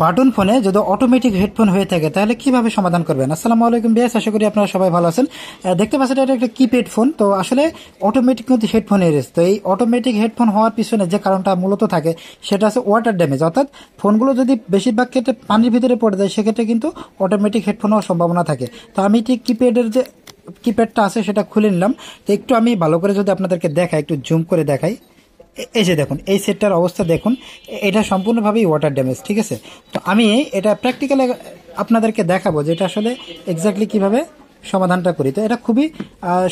button ফোনে যদি automatic headphone হয়ে থাকে তাহলে কিভাবে সমাধান করবেন আসসালামু আলাইকুম বিয়াস আশা করি আপনারা সবাই ভালো আছেন দেখতে পাচ্ছেন এটা একটা কিপ্যাড ফোন তো আসলে অটোমেটিক কিন্তু হেডফোন এরেস তো এই অটোমেটিক হেডফোন হওয়ার পিছনে যে কারণটা মূলত থাকে সেটা আছে ওয়াটার ড্যামেজ অর্থাৎ ফোনগুলো যদি বেশিরভাগ ক্ষেত্রে পানির ভিতরে পড়ে যায় সেক্ষেত্রে কিন্তু অটোমেটিক হেডফোন হওয়ার সম্ভাবনা থাকে তো আমি ঠিক কিপ্যাডের যে কিপ্যাডটা আছে সেটা খুলে নিলাম তো একটু আমি ভালো করে যদি আপনাদেরকে দেখাই একটু জুম করে দেখাই এই যে দেখুন এই সেটটার অবস্থা দেখুন এটা সম্পূর্ণভাবেই ওয়াটার ড্যামেজ ঠিক আছে তো আমি এটা প্র্যাকটিক্যালে আপনাদেরকে দেখাবো যে এটা আসলে এক্স্যাক্টলি কিভাবে সমাধানটা করি তো এটা খুবই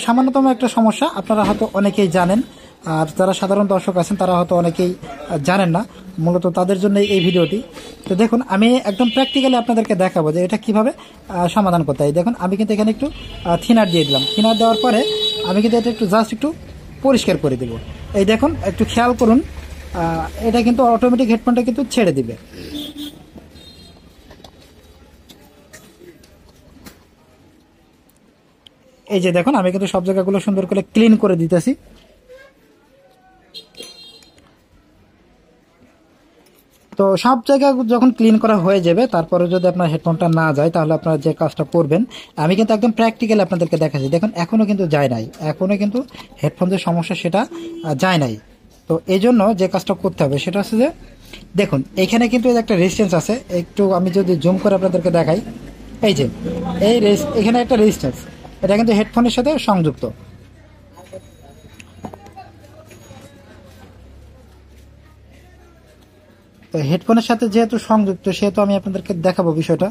সামান্যতম একটা সমস্যা আপনারা হয়তো অনেকেই জানেন আর যারা সাধারণ দর্শক আছেন তারা হয়তো অনেকেই জানেন না মূলত তাদের জন্য এই ভিডিওটি তো দেখুন আমি একদম প্র্যাকটিক্যালি আপনাদেরকে দেখাবো যে এটা কিভাবে সমাধান করতে হয় দেখুন আমি কিন্তু এখানে একটু থিনার দিয়ে দিলাম থিনার দেওয়ার পরে আমি কিন্তু এটা একটু জাস্ট একটু পরিষ্কার করে দেবো এই দেখুন একটু খেয়াল করুন এটা কিন্তু অটোমেটিক হেডফোনটা কিন্তু ছেড়ে দিবে এই যে দেখুন আমি কিন্তু সব জায়গাগুলো সুন্দর করে ক্লিন করে দিতেছি তো সব জায়গা যখন ক্লিন করা হয়ে যাবে তারপরে যদি আপনার হেডফোনটা না যায় তাহলে আপনারা যে কাজটা করবেন আমি কিন্তু একদম প্র্যাকটিক্যাল আপনাদেরকে দেখাচ্ছি দেখুন এখনও কিন্তু যায় নাই এখনও কিন্তু হেডফোন যে সমস্যা সেটা যায় নাই তো এই জন্য যে কাজটা করতে হবে সেটা হচ্ছে যে দেখুন এখানে কিন্তু একটা রেজিস্ট্যান্স আছে একটু আমি যদি জুম করে আপনাদেরকে দেখাই এই যে এই এখানে একটা রেজিস্ট্যান্স এটা কিন্তু হেডফোনের সাথে সংযুক্ত তো হেডফোনের সাথে যেহেতু সংযুক্ত সেহেতু আমি আপনাদেরকে দেখাবো বিষয়টা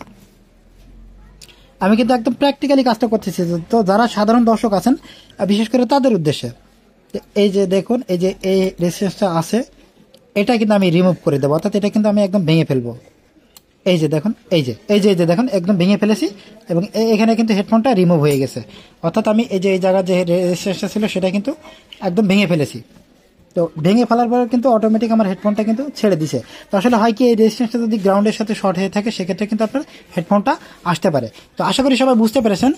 আমি কিন্তু একদম প্র্যাকটিক্যালি কাজটা করতেছি তো যারা সাধারণ দর্শক আছেন বিশেষ করে তাদের উদ্দেশ্যে এই যে দেখুন এই যে এই রেসিস্টেন্সটা আছে এটা কিন্তু আমি রিমুভ করে দেবো অর্থাৎ এটা কিন্তু আমি একদম ভেঙে ফেলবো এই যে দেখুন এই যে এই যে এই যে দেখুন একদম ভেঙে ফেলেছি এবং এখানে কিন্তু হেডফোনটা রিমুভ হয়ে গেছে অর্থাৎ আমি এই যে এই জায়গার যে রেজিস্ট্রেশনটা ছিল সেটা কিন্তু একদম ভেঙে ফেলেছি তো ভেঙে ফেলার পরে কিন্তু অটোমেটিক আমার হেডফোনটা কিন্তু ছেড়ে দিছে তো আসলে হয় কি এই রেজিস্ট্যান্সটা যদি গ্রাউন্ডের সাথে শর্ট হয়ে থাকে সেক্ষেত্রে কিন্তু আপনার হেডফোনটা আসতে পারে তো আশা করি সবাই বুঝতে পেরেছেন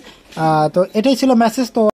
তো এটাই ছিল মেসেজ তো